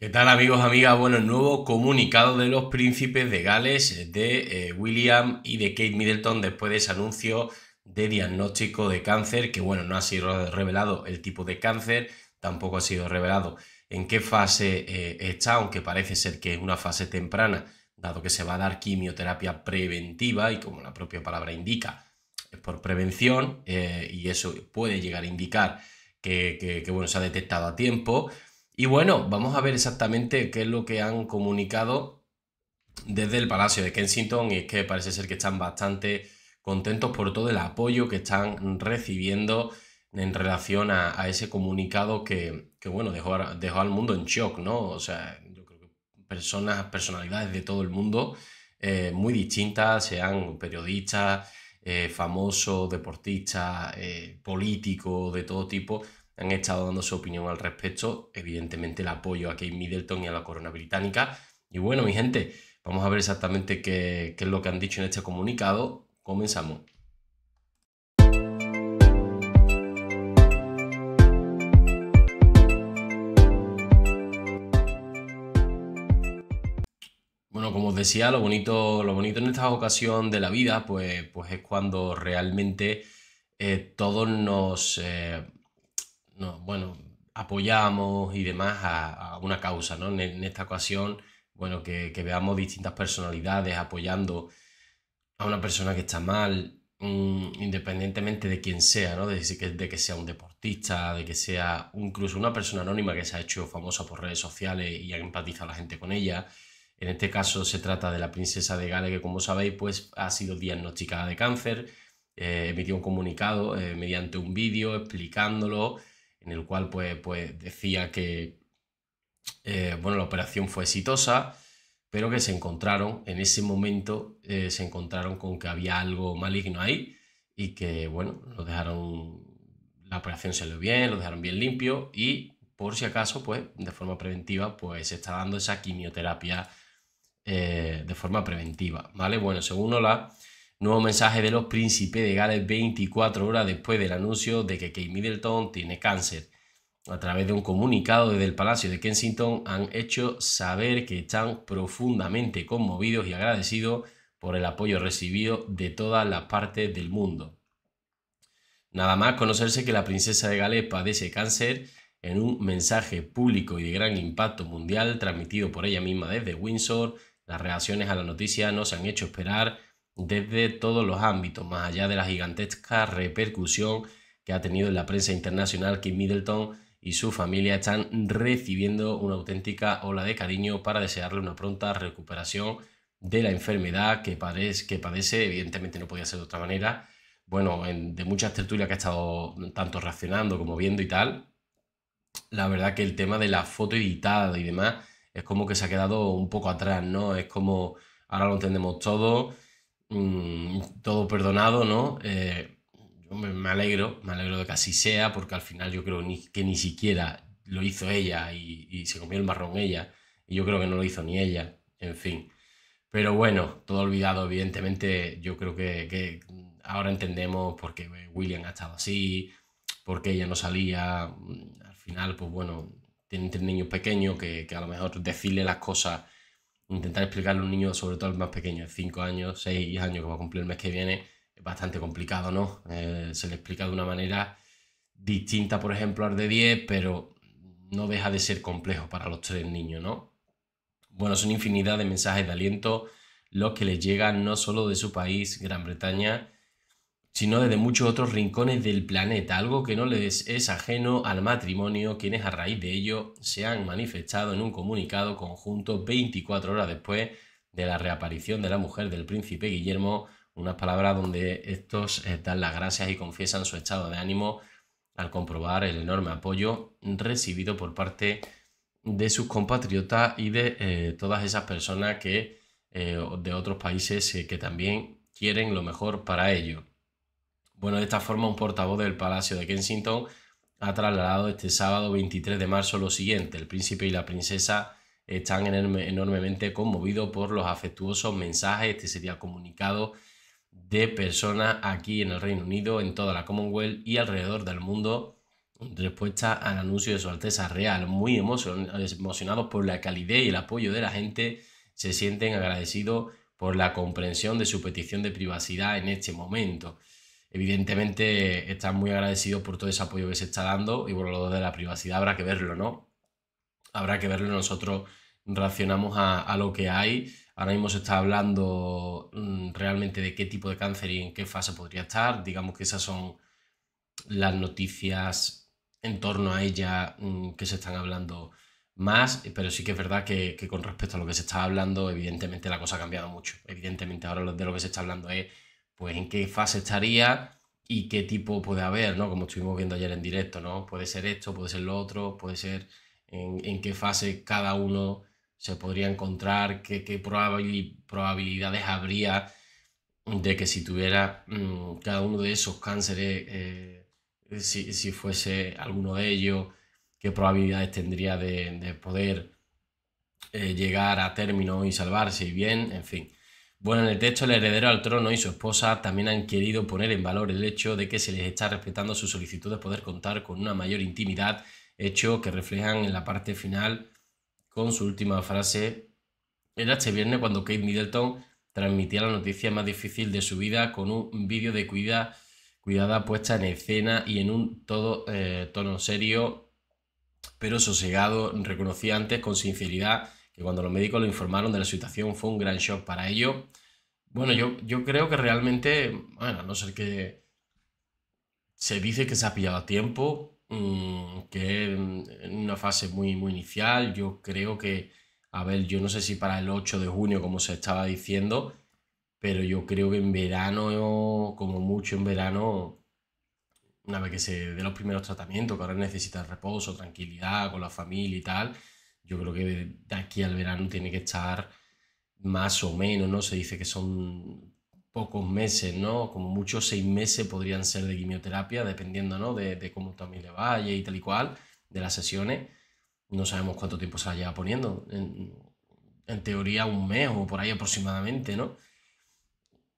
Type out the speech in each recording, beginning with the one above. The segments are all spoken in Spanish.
¿Qué tal amigos, amigas? Bueno, el nuevo comunicado de los príncipes de Gales, de eh, William y de Kate Middleton después de ese anuncio de diagnóstico de cáncer, que bueno, no ha sido revelado el tipo de cáncer, tampoco ha sido revelado en qué fase eh, está, aunque parece ser que es una fase temprana, dado que se va a dar quimioterapia preventiva y como la propia palabra indica, es por prevención eh, y eso puede llegar a indicar que, que bueno, se ha detectado a tiempo. Y bueno, vamos a ver exactamente qué es lo que han comunicado desde el Palacio de Kensington y es que parece ser que están bastante contentos por todo el apoyo que están recibiendo en relación a, ese comunicado que, bueno, dejó, dejó, al mundo en shock, ¿no? O sea, yo creo que personas, personalidades de todo el mundo eh, muy distintas, sean periodistas, eh, famosos, deportistas, eh, políticos de todo tipo, han estado dando su opinión al respecto. Evidentemente el apoyo a Kate Middleton y a la corona británica. Y bueno, mi gente, vamos a ver exactamente qué, es lo que han dicho en este comunicado. Comenzamos. Bueno, como os decía, lo bonito, lo bonito en esta ocasión de la vida, pues, pues es cuando realmente eh, todos nos, eh, no, bueno, apoyamos y demás a, una causa, ¿no? En, esta ocasión, bueno, que, veamos distintas personalidades apoyando a una persona que está mal, mm, independientemente de quién sea, ¿no? De que, de que sea un deportista, de que sea incluso una persona anónima que se ha hecho famosa por redes sociales y ha empatizado a la gente con ella. En este caso se trata de la princesa de Gales que como sabéis pues ha sido diagnosticada de cáncer, eh, emitió un comunicado eh, mediante un vídeo explicándolo, en el cual pues, pues decía que eh, bueno, la operación fue exitosa, pero que se encontraron, en ese momento eh, se encontraron con que había algo maligno ahí y que, bueno, lo dejaron, la operación salió bien, lo dejaron bien limpio y por si acaso, pues de forma preventiva, pues se está dando esa quimioterapia eh, de forma preventiva, ¿vale? Bueno, según la Nuevo mensaje de los príncipes de Gales 24 horas después del anuncio de que Kate Middleton tiene cáncer. A través de un comunicado desde el Palacio de Kensington han hecho saber que están profundamente conmovidos y agradecidos por el apoyo recibido de todas las partes del mundo. Nada más conocerse que la princesa de Gales padece cáncer en un mensaje público y de gran impacto mundial transmitido por ella misma desde Windsor, las reacciones a la noticia no se han hecho esperar desde todos los ámbitos, más allá de la gigantesca repercusión que ha tenido en la prensa internacional que Middleton y su familia están recibiendo una auténtica ola de cariño para desearle una pronta recuperación de la enfermedad que, padece, que padece evidentemente no podía ser de otra manera, bueno, de muchas tertulias que ha estado tanto reaccionando como viendo y tal, la verdad que el tema de la foto editada y demás es como que se ha quedado un poco atrás, ¿no? Es como, ahora lo entendemos todo, Mm, todo perdonado, ¿no? Eh, yo me, me, alegro, me alegro de que así sea, porque al final yo creo que ni siquiera lo hizo ella y, y, se comió el marrón ella, y yo creo que no lo hizo ni ella, en fin. Pero bueno, todo olvidado, evidentemente, yo creo que, ahora entendemos por qué William ha estado así, por qué ella no salía, al final, pues bueno, tienen tres niños pequeños que, que a lo mejor decirle las cosas intentar explicarle a un niño, sobre todo al más pequeño, de 5 años, 6 años, que va a cumplir el mes que viene, es bastante complicado, ¿no? Eh, se le explica de una manera distinta, por ejemplo, al de 10, pero no deja de ser complejo para los tres niños, ¿no? Bueno, son infinidad de mensajes de aliento los que les llegan no solo de su país, Gran Bretaña, sino desde muchos otros rincones del planeta, algo que no les es ajeno al matrimonio, quienes a raíz de ello se han manifestado en un comunicado conjunto 24 horas después de la reaparición de la mujer del príncipe Guillermo, unas palabras donde estos eh, dan las gracias y confiesan su estado de ánimo al comprobar el enorme apoyo recibido por parte de sus compatriotas y de eh, todas esas personas que eh, de otros países que también quieren lo mejor para ellos. Bueno, de esta forma un portavoz del Palacio de Kensington ha trasladado este sábado 23 de marzo lo siguiente. El príncipe y la princesa están enormemente conmovidos por los afectuosos mensajes. Este sería comunicado de personas aquí en el Reino Unido, en toda la Commonwealth y alrededor del mundo en respuesta al anuncio de Su Alteza Real. Muy emocionados por la calidez y el apoyo de la gente, se sienten agradecidos por la comprensión de su petición de privacidad en este momento evidentemente están muy agradecidos por todo ese apoyo que se está dando y bueno lo de la privacidad habrá que verlo, ¿no? Habrá que verlo, nosotros reaccionamos a, lo que hay. Ahora mismo se está hablando mm, realmente de qué tipo de cáncer y en qué fase podría estar. Digamos que esas son las noticias en torno a ella mm, que se están hablando más, pero sí que es verdad que, que con respecto a lo que se está hablando, evidentemente la cosa ha cambiado mucho. Evidentemente ahora de lo que se está hablando es pues en qué fase estaría y qué tipo puede haber, ¿no? Como estuvimos viendo ayer en directo, ¿no? Puede ser esto, puede ser lo otro, puede ser en, qué fase cada uno se podría encontrar, qué, qué probabilidades habría de que si tuviera mm, cada uno de esos cánceres, eh, eh, si, fuese alguno de ellos, qué probabilidades tendría de, poder eh, llegar a término y salvarse y bien, en fin. Bueno, en el texto el heredero al trono y su esposa también han querido poner en valor el hecho de que se les está respetando su solicitud de poder contar con una mayor intimidad, hecho que reflejan en la parte final con su última frase. Era este viernes cuando Kate Middleton transmitía la noticia más difícil de su vida con un vídeo de cuidada puesta en escena y en un todo eh, tono serio pero sosegado. Reconocía antes con sinceridad y cuando los médicos lo informaron de la situación fue un gran shock para ellos. Bueno, yo, yo creo que realmente, bueno, a no ser que se dice que se ha pillado a tiempo, mm, que en una fase muy, muy inicial, yo creo que, a ver, yo no sé si para el 8 de junio, como se estaba diciendo, pero yo creo que en verano, como mucho en verano, una vez que se dé los primeros tratamientos, que ahora necesita reposo, tranquilidad con la familia y tal, yo creo que de, aquí al verano tiene que estar más o menos, ¿no? Se dice que son pocos meses, ¿no? Como muchos seis meses podrían ser de quimioterapia, dependiendo, ¿no? De, de cómo también le vaya y tal y cual, de las sesiones. No sabemos cuánto tiempo se la lleva poniendo. En, teoría un mes o por ahí aproximadamente, ¿no?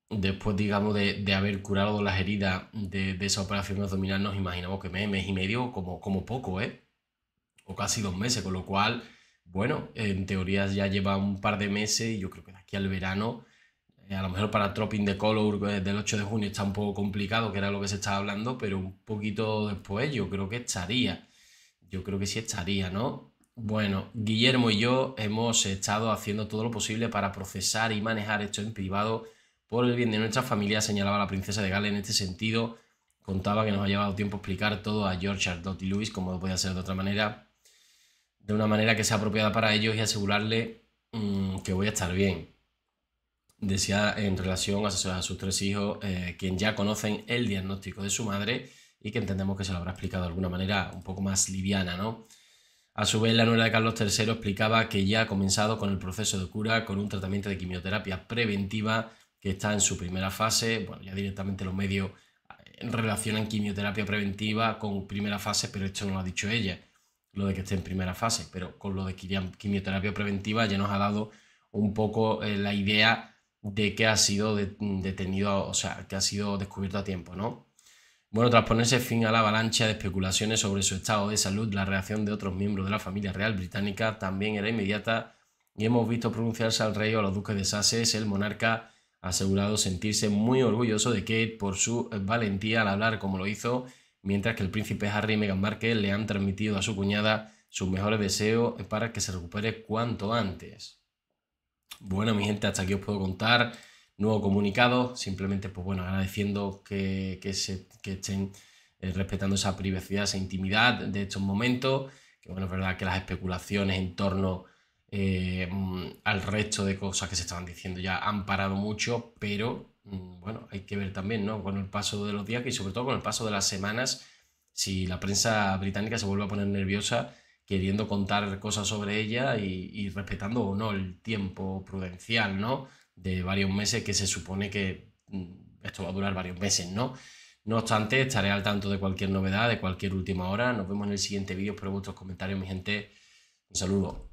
Después, digamos, de, de haber curado las heridas de, de, esa operación abdominal, nos imaginamos que mes, mes y medio, como, como poco, ¿eh? O casi dos meses, con lo cual bueno, en teoría ya lleva un par de meses y yo creo que de aquí al verano, eh, a lo mejor para Tropping the Color eh, del 8 de junio está un poco complicado, que era lo que se estaba hablando, pero un poquito después yo creo que estaría. Yo creo que sí estaría, ¿no? Bueno, Guillermo y yo hemos estado haciendo todo lo posible para procesar y manejar esto en privado por el bien de nuestra familia, señalaba la princesa de Gale en este sentido. Contaba que nos ha llevado tiempo explicar todo a George, Charlotte y Luis, como podía ser de otra manera, de una manera que sea apropiada para ellos y asegurarle mm, que voy a estar bien. Decía en relación a, sus tres hijos, quienes eh, quien ya conocen el diagnóstico de su madre y que entendemos que se lo habrá explicado de alguna manera un poco más liviana, ¿no? A su vez, la nuera de Carlos III explicaba que ya ha comenzado con el proceso de cura con un tratamiento de quimioterapia preventiva que está en su primera fase. Bueno, ya directamente los medios eh, relacionan quimioterapia preventiva con primera fase, pero esto no lo ha dicho ella lo de que esté en primera fase, pero con lo de quimioterapia preventiva ya nos ha dado un poco eh, la idea de que ha sido detenido, o sea, que ha sido descubierto a tiempo, ¿no? Bueno, tras ponerse fin a la avalancha de especulaciones sobre su estado de salud, la reacción de otros miembros de la familia real británica también era inmediata y hemos visto pronunciarse al rey o a los duques de Sases. el monarca asegurado sentirse muy orgulloso de Kate por su valentía al hablar como lo hizo mientras que el príncipe Harry y Meghan Markle le han transmitido a su cuñada sus mejores deseos para que se recupere cuanto antes. Bueno, mi gente, hasta aquí os puedo contar. Nuevo comunicado, simplemente, pues bueno, agradeciendo que, se, que estén eh, respetando esa privacidad, esa intimidad de estos momentos. Que bueno, es verdad que las especulaciones en torno eh, mm, al resto de cosas que se estaban diciendo ya han parado mucho, pero Mm, bueno, hay que ver también, ¿no? Con el paso de los días y sobre todo con el paso de las semanas, si la prensa británica se vuelve a poner nerviosa queriendo contar cosas sobre ella y, respetando o no el tiempo prudencial, ¿no? De varios meses que se supone que mm, esto va a durar varios meses, ¿no? No obstante, estaré al tanto de cualquier novedad, de cualquier última hora. Nos vemos en el siguiente vídeo. Espero vuestros comentarios, mi gente. Un saludo.